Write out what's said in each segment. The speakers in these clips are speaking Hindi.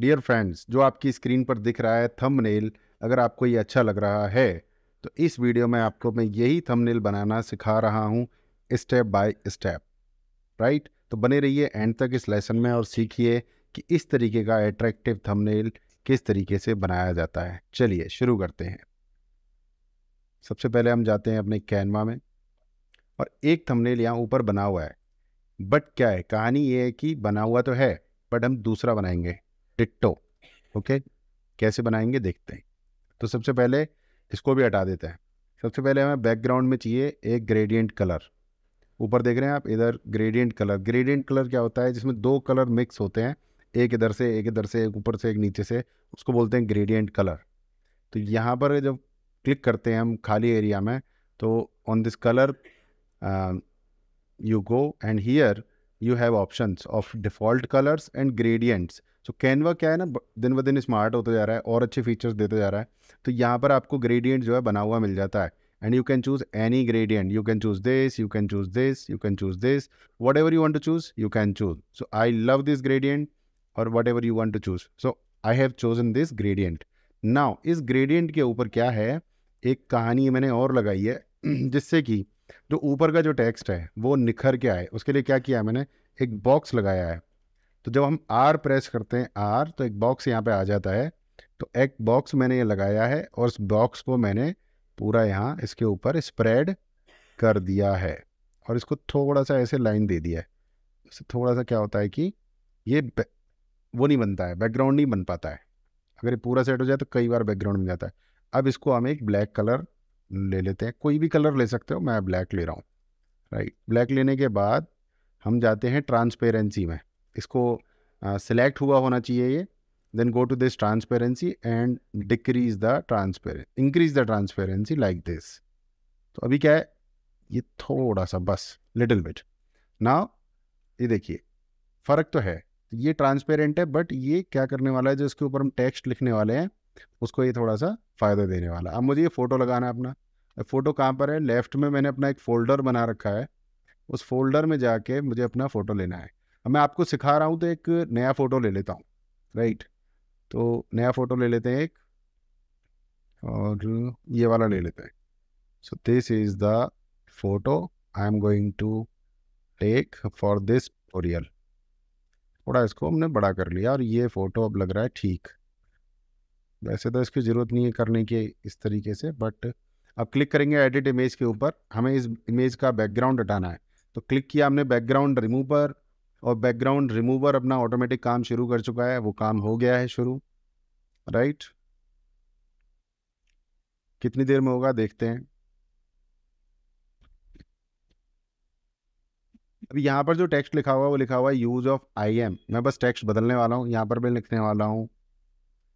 डियर फ्रेंड्स जो आपकी स्क्रीन पर दिख रहा है थंबनेल अगर आपको ये अच्छा लग रहा है तो इस वीडियो में आपको मैं यही थंबनेल बनाना सिखा रहा हूँ स्टेप बाय स्टेप राइट तो बने रहिए एंड तक इस लेसन में और सीखिए कि इस तरीके का एट्रैक्टिव थंबनेल किस तरीके से बनाया जाता है चलिए शुरू करते हैं सबसे पहले हम जाते हैं अपने कैनवा में और एक थंबनेल यहाँ ऊपर बना हुआ है बट क्या है कहानी ये है कि बना हुआ तो है बट हम दूसरा बनाएंगे टिट्टो ओके कैसे बनाएंगे देखते हैं तो सबसे पहले इसको भी हटा देते हैं सबसे पहले हमें बैकग्राउंड में चाहिए एक ग्रेडियंट कलर ऊपर देख रहे हैं आप इधर ग्रेडियंट कलर ग्रेडियंट कलर क्या होता है जिसमें दो कलर मिक्स होते हैं एक इधर से एक इधर से एक ऊपर से एक नीचे से उसको बोलते हैं ग्रेडियंट कलर तो यहाँ पर जब क्लिक करते हैं हम खाली एरिया में तो on this colour you go and here you have option of default colours and gradients so Canva क्या है ना दिन ब दिन स्मार्ट होता जा रहा है और अच्छे फीचर्स देता जा रहा है तो यहाँ पर आपको ग्रेडियंट जो है बना हुआ मिल जाता है and you can choose any gradient you can choose this you can choose this you can choose this whatever you want to choose you can choose so I love this gradient और whatever you want to choose so I have chosen this gradient now इस ग्रेडियंट के ऊपर क्या है एक कहानी मैंने और लगाई है जिससे कि जो ऊपर का जो टेक्स्ट है वो निखर के आए उसके लिए क्या किया है मैंने एक बॉक्स लगाया है तो जब हम आर प्रेस करते हैं आर तो एक बॉक्स यहाँ पे आ जाता है तो एक बॉक्स मैंने ये लगाया है और उस बॉक्स को मैंने पूरा यहाँ इसके ऊपर स्प्रेड कर दिया है और इसको थोड़ा सा ऐसे लाइन दे दिया है इससे थोड़ा सा क्या होता है कि ये वो नहीं बनता है बैकग्राउंड नहीं बन पाता है अगर ये पूरा सेट हो जाए तो कई बार बैकग्राउंड बन जाता है अब इसको हम एक ब्लैक कलर ले लेते हैं कोई भी कलर ले सकते हो मैं ब्लैक ले रहा हूँ राइट ब्लैक लेने के बाद हम जाते हैं ट्रांसपेरेंसी में इसको सिलेक्ट हुआ होना चाहिए ये then go to this transparency and decrease the transparency increase the transparency like this तो अभी क्या है ये थोड़ा सा बस लिटिल बिट ना ये देखिए फर्क तो है ये ट्रांसपेरेंट है बट ये क्या करने वाला है जो इसके ऊपर हम टेक्स्ट लिखने वाले हैं उसको ये थोड़ा सा फायदा देने वाला अब मुझे ये फोटो लगाना है अपना फ़ोटो कहाँ पर है लेफ्ट में मैंने अपना एक फ़ोल्डर बना रखा है उस फोल्डर में जाके मुझे अपना फ़ोटो लेना है अब मैं आपको सिखा रहा हूँ तो एक नया फ़ोटो ले लेता हूँ राइट तो नया फ़ोटो ले लेते हैं एक और ये वाला ले लेते हैं so this is the photo I am going to take for this tutorial थोड़ा इसको हमने बड़ा कर लिया और ये फ़ोटो अब लग रहा है ठीक वैसे तो इसकी ज़रूरत नहीं है करने की इस तरीके से बट अब क्लिक करेंगे एडिट इमेज के ऊपर हमें इस इमेज का बैकग्राउंड हटाना है तो क्लिक किया हमने बैकग्राउंड रिमूवर और बैकग्राउंड रिमूवर अपना ऑटोमेटिक काम शुरू कर चुका है वो काम हो गया है शुरू राइट कितनी देर में होगा देखते हैं अब यहाँ पर जो टेक्स्ट लिखा हुआ है वो लिखा हुआ है यूज ऑफ आई एम मैं बस टेक्स्ट बदलने वाला हूँ यहाँ पर मैं लिखने वाला हूँ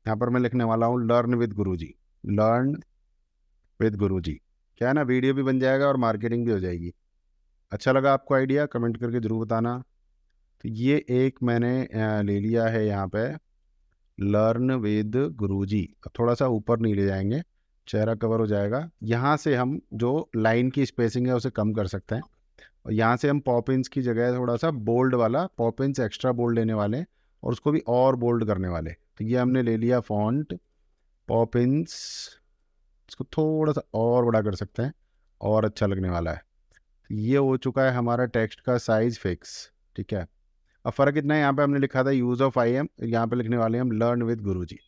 यहाँ पर मैं लिखने वाला हूँ learn with Guruji learn with Guru ji क्या है ना वीडियो भी बन जाएगा और मार्केटिंग भी हो जाएगी अच्छा लगा आपको आइडिया कमेंट करके ज़रूर बताना तो ये एक मैंने ले लिया है यहाँ पे लर्न विद गुरु अब थोड़ा सा ऊपर नहीं ले जाएंगे चेहरा कवर हो जाएगा यहाँ से हम जो लाइन की स्पेसिंग है उसे कम कर सकते हैं और यहाँ से हम पॉपिंस की जगह थोड़ा सा बोल्ड वाला पॉपिंस एक्स्ट्रा बोल्ड लेने वाले और उसको भी और बोल्ड करने वाले तो ये हमने ले लिया फॉन्ट पॉपिंस इसको थोड़ा सा और बड़ा कर सकते हैं और अच्छा लगने वाला है तो ये हो चुका है हमारा टेक्स्ट का साइज फिक्स ठीक है अब फ़र्क इतना है यहाँ पे हमने लिखा था यूज़ ऑफ आई एम यहाँ पे लिखने वाले हैं हम लर्न विद गुरु जी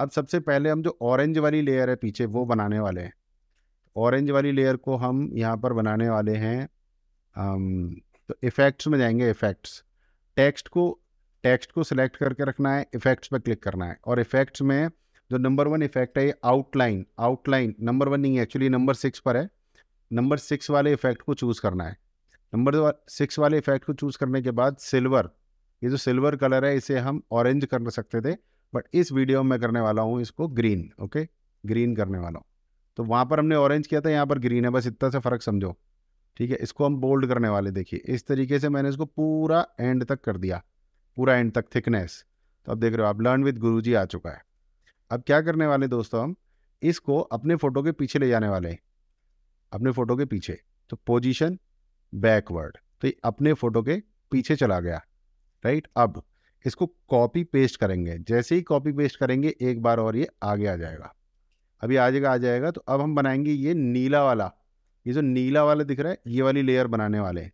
अब सबसे पहले हम जो ऑरेंज वाली लेयर है पीछे वो बनाने वाले हैं ऑरेंज वाली लेयर को हम यहाँ पर बनाने वाले हैं um, तो इफ़ेक्ट्स में जाएंगे इफ़ेक्ट्स टेक्स्ट को टेक्स्ट को सिलेक्ट करके रखना है इफ़ेक्ट्स पर क्लिक करना है और इफ़ेक्ट्स में जो नंबर वन इफेक्ट है ये आउटलाइन आउटलाइन नंबर वन नहीं है एक्चुअली नंबर सिक्स पर है नंबर सिक्स वाले इफेक्ट को चूज़ करना है नंबर सिक्स वाले इफेक्ट को चूज़ करने के बाद सिल्वर ये जो सिल्वर कलर है इसे हम ऑरेंज कर सकते थे बट इस वीडियो में करने वाला हूँ इसको ग्रीन ओके ग्रीन करने वाला हूँ तो वहाँ पर हमने ऑरेंज किया था यहाँ पर ग्रीन है बस इतना सा फ़र्क समझो ठीक है इसको हम बोल्ड करने वाले देखिए इस तरीके से मैंने इसको पूरा एंड तक कर दिया पूरा एंड तक थिकनेस तो आप देख रहे हो आप लर्न विद गुरुजी आ चुका है अब क्या करने वाले दोस्तों हम इसको अपने फ़ोटो के पीछे ले जाने वाले हैं अपने फ़ोटो के पीछे तो पोजीशन बैकवर्ड तो अपने फ़ोटो के पीछे चला गया राइट अब इसको कॉपी पेस्ट करेंगे जैसे ही कॉपी पेस्ट करेंगे एक बार और ये आगे आ जाएगा अभी आ जाएगा आ जाएगा तो अब हम बनाएंगे ये नीला वाला ये जो नीला वाला दिख रहा है ये वाली लेयर बनाने वाले हैं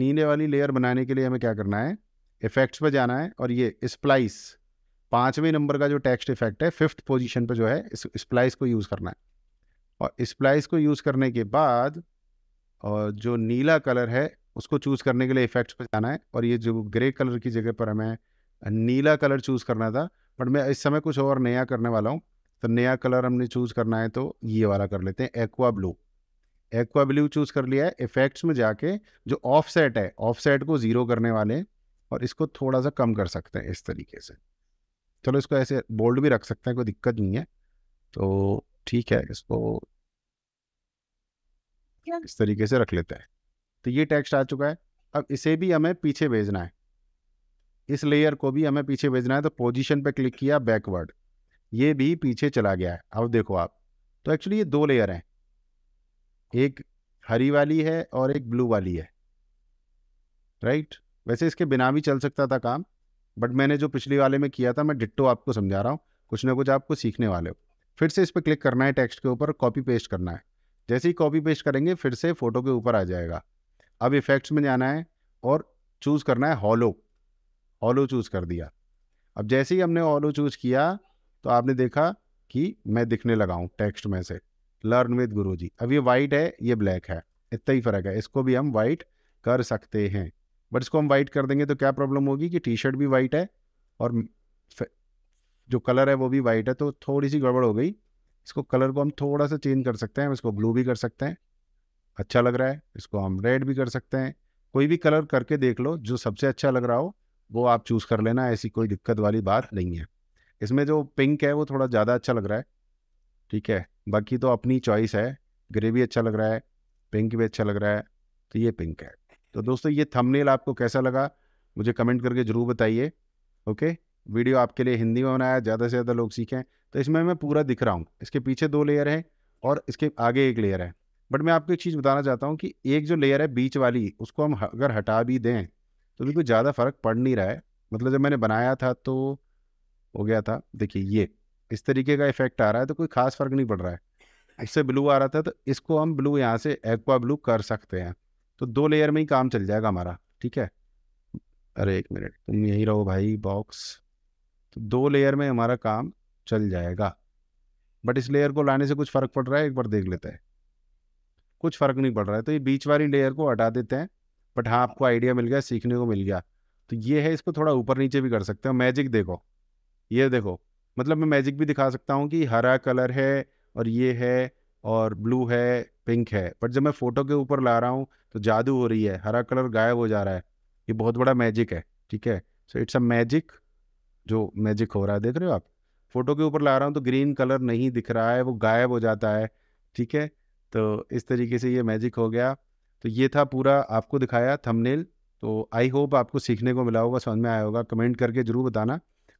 नीले वाली लेयर बनाने के लिए हमें क्या करना है इफ़ेक्ट्स पर जाना है और ये स्प्लाइस पाँचवें नंबर का जो टेक्स्ट इफेक्ट है फिफ्थ पोजीशन पर जो है इस स्प्लाइस को यूज़ करना है और स्प्लाइस को यूज़ करने के बाद और जो नीला कलर है उसको चूज़ करने के लिए इफेक्ट्स पर जाना है और ये जो ग्रे कलर की जगह पर हमें नीला कलर चूज़ करना था बट मैं इस समय कुछ और नया करने वाला हूँ तो नया कलर हमने चूज़ करना है तो ये वाला कर लेते हैं aqua blue aqua blue choose कर लिया है इफेक्ट्स में जाके जो ऑफसेट है ऑफसेट को ज़ीरो करने वाले और इसको थोड़ा सा कम कर सकते हैं इस तरीके से चलो इसको ऐसे बोल्ड भी रख सकते हैं कोई दिक्कत नहीं है तो ठीक है इसको इस तरीके से रख लेते हैं तो ये टेक्स्ट आ चुका है अब इसे भी हमें पीछे भेजना है इस लेयर को भी हमें पीछे भेजना है तो पोजीशन पे क्लिक किया बैकवर्ड ये भी पीछे चला गया है अब देखो आप तो एक्चुअली ये दो लेयर हैं एक हरी वाली है और एक ब्लू वाली है राइट वैसे इसके बिना भी चल सकता था काम बट मैंने जो पिछले वाले में किया था मैं डिट्टो आपको समझा रहा हूँ कुछ ना कुछ आपको सीखने वाले हो फिर से इस पर क्लिक करना है टेक्स्ट के ऊपर कॉपी पेस्ट करना है जैसे ही कॉपी पेस्ट करेंगे फिर से फ़ोटो के ऊपर आ जाएगा अब इफ़ेक्ट्स में जाना है और चूज़ करना है हॉलो हॉलो चूज़ कर दिया अब जैसे ही हमने हॉलो चूज़ किया तो आपने देखा कि मैं दिखने लगा हूँ टेक्स्ट में से लर्न विद गुरु अब ये वाइट है ये ब्लैक है इतना ही फ़र्क है इसको भी हम वाइट कर सकते हैं बट इसको हम वाइट कर देंगे तो क्या प्रॉब्लम होगी कि टी शर्ट भी वाइट है और जो कलर है वो भी वाइट है तो थोड़ी सी गड़बड़ हो गई इसको कलर को हम थोड़ा सा चेंज कर सकते हैं इसको ब्लू भी कर सकते हैं अच्छा लग रहा है इसको हम रेड भी कर सकते हैं कोई भी कलर करके देख लो जो सबसे अच्छा लग रहा हो वो आप चूज़ कर लेना ऐसी कोई दिक्कत वाली बात नहीं है इसमें जो पिंक है वो थोड़ा ज़्यादा अच्छा लग रहा है ठीक है बाकी तो अपनी चॉइस है ग्रे भी अच्छा लग रहा है पिंक भी अच्छा लग रहा है तो ये पिंक है तो दोस्तों ये थंबनेल आपको कैसा लगा मुझे कमेंट करके ज़रूर बताइए ओके वीडियो आपके लिए हिंदी में बनाया ज़्यादा से ज़्यादा लोग सीखें तो इसमें मैं पूरा दिख रहा हूँ इसके पीछे दो लेयर हैं और इसके आगे एक लेयर है बट मैं आपको एक चीज़ बताना चाहता हूँ कि एक जो लेयर है बीच वाली उसको हम अगर हटा भी दें तो बिल्कुल ज़्यादा फ़र्क पड़ नहीं रहा है मतलब जब मैंने बनाया था तो हो गया था देखिए ये इस तरीके का इफेक्ट आ रहा है तो कोई खास फ़र्क नहीं पड़ रहा है इससे ब्लू आ रहा था तो इसको हम ब्लू यहाँ से एक्वा ब्लू कर सकते हैं तो दो लेयर में ही काम चल जाएगा हमारा ठीक है अरे एक मिनट तुम यहीं रहो भाई बॉक्स तो दो लेयर में हमारा काम चल जाएगा बट इस लेयर को लाने से कुछ फ़र्क पड़ रहा है एक बार देख लेते हैं कुछ फ़र्क नहीं पड़ रहा है तो ये बीच वाली लेयर को हटा देते हैं बट हाँ आपको आइडिया मिल गया सीखने को मिल गया तो ये है इसको थोड़ा ऊपर नीचे भी कर सकते हो मैजिक देखो ये देखो मतलब मैं मैजिक भी दिखा सकता हूँ कि हरा कलर है और ये है और ब्लू है पिंक है बट जब मैं फ़ोटो के ऊपर ला रहा हूँ तो जादू हो रही है हरा कलर गायब हो जा रहा है ये बहुत बड़ा मैजिक है ठीक है सो इट्स अ मैजिक जो मैजिक हो रहा है देख रहे हो आप फ़ोटो के ऊपर ला रहा हूँ तो ग्रीन कलर नहीं दिख रहा है वो गायब हो जाता है ठीक है तो इस तरीके से ये मैजिक हो गया तो ये था पूरा आपको दिखाया थंबनेल तो आई होप आपको सीखने को मिला होगा समझ में आया होगा कमेंट करके ज़रूर बताना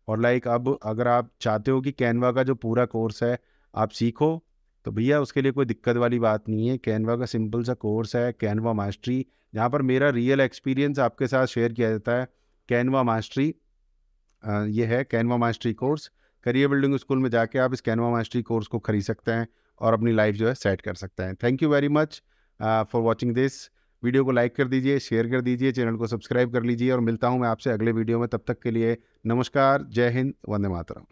और लाइक अब अगर आप चाहते हो कि कैनवा का जो पूरा कोर्स है आप सीखो तो भैया उसके लिए कोई दिक्कत वाली बात नहीं है कैनवा का सिंपल सा कोर्स है कैनवा मास्टरी जहाँ पर मेरा रियल एक्सपीरियंस आपके साथ शेयर किया जाता है कैनवा मास्टरी ये है Canva mastery course career building school में जाके आप इस कैनवा मास्टरी कोर्स को खरीद सकते हैं और अपनी लाइफ जो है सेट कर सकते हैं thank you very much for watching this video को लाइक कर दीजिए शेयर कर दीजिए चैनल को सब्सक्राइब कर लीजिए और मिलता हूँ मैं आपसे अगले वीडियो में तब तक के लिए नमस्कार जय हिंद वंदे मातरम